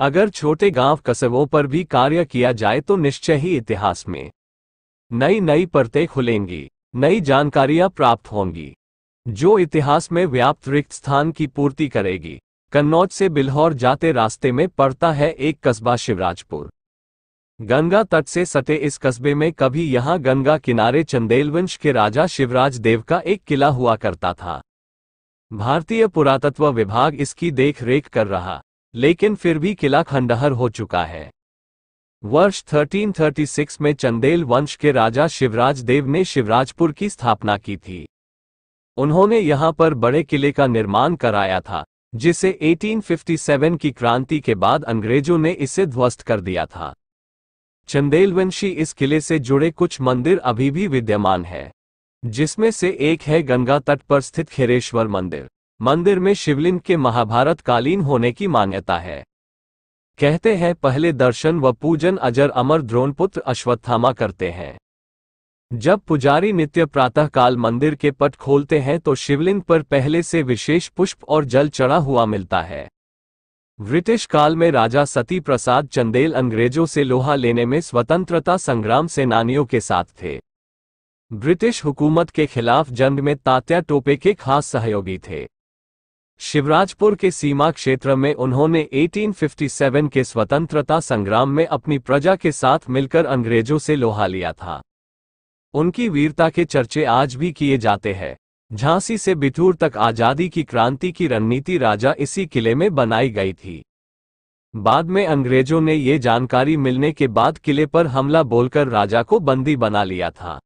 अगर छोटे गांव कस्बों पर भी कार्य किया जाए तो निश्चय ही इतिहास में नई नई परतें खुलेंगी नई जानकारियां प्राप्त होंगी जो इतिहास में व्याप्त रिक्त स्थान की पूर्ति करेगी कन्नौज से बिल्हौर जाते रास्ते में पड़ता है एक कस्बा शिवराजपुर गंगा तट से सटे इस कस्बे में कभी यहाँ गंगा किनारे चंदेलवंश के राजा शिवराज देव का एक किला हुआ करता था भारतीय पुरातत्व विभाग इसकी देखरेख कर रहा लेकिन फिर भी किला खंडहर हो चुका है वर्ष 1336 में चंदेल वंश के राजा शिवराज देव ने शिवराजपुर की स्थापना की थी उन्होंने यहां पर बड़े किले का निर्माण कराया था जिसे 1857 की क्रांति के बाद अंग्रेजों ने इसे ध्वस्त कर दिया था चंदेलवंशी इस किले से जुड़े कुछ मंदिर अभी भी विद्यमान है जिसमें से एक है गंगा तट पर स्थित खेरेश्वर मंदिर मंदिर में शिवलिंग के महाभारत कालीन होने की मान्यता है कहते हैं पहले दर्शन व पूजन अजर अमर द्रोणपुत्र अश्वत्थामा करते हैं जब पुजारी नित्य प्रातःकाल मंदिर के पट खोलते हैं तो शिवलिंग पर पहले से विशेष पुष्प और जल चढ़ा हुआ मिलता है ब्रिटिश काल में राजा सती प्रसाद चंदेल अंग्रेजों से लोहा लेने में स्वतंत्रता संग्राम सेनानियों के साथ थे ब्रिटिश हुकूमत के खिलाफ जंग में तात्या टोपे के खास सहयोगी थे शिवराजपुर के सीमा क्षेत्र में उन्होंने 1857 के स्वतंत्रता संग्राम में अपनी प्रजा के साथ मिलकर अंग्रेजों से लोहा लिया था उनकी वीरता के चर्चे आज भी किए जाते हैं झांसी से बिठूर तक आज़ादी की क्रांति की रणनीति राजा इसी किले में बनाई गई थी बाद में अंग्रेजों ने ये जानकारी मिलने के बाद किले पर हमला बोलकर राजा को बंदी बना लिया था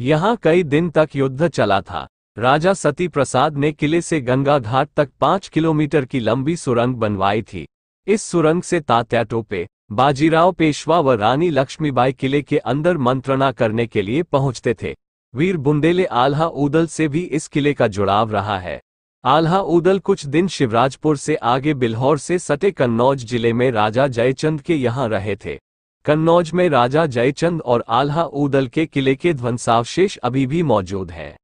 यहाँ कई दिन तक युद्ध चला था राजा सती प्रसाद ने किले से गंगा घाट तक पांच किलोमीटर की लंबी सुरंग बनवाई थी इस सुरंग से तात्या टोपे बाजीराव पेशवा व रानी लक्ष्मीबाई किले के अंदर मंत्रणा करने के लिए पहुंचते थे वीर बुंदेले आल्हा उदल से भी इस किले का जुड़ाव रहा है आल्हा उदल कुछ दिन शिवराजपुर से आगे बिल्हौर से सटे कन्नौज जिले में राजा जयचंद के यहाँ रहे थे कन्नौज में राजा जयचंद और आल्हा ऊदल के किले के ध्वंसावशेष अभी भी मौजूद हैं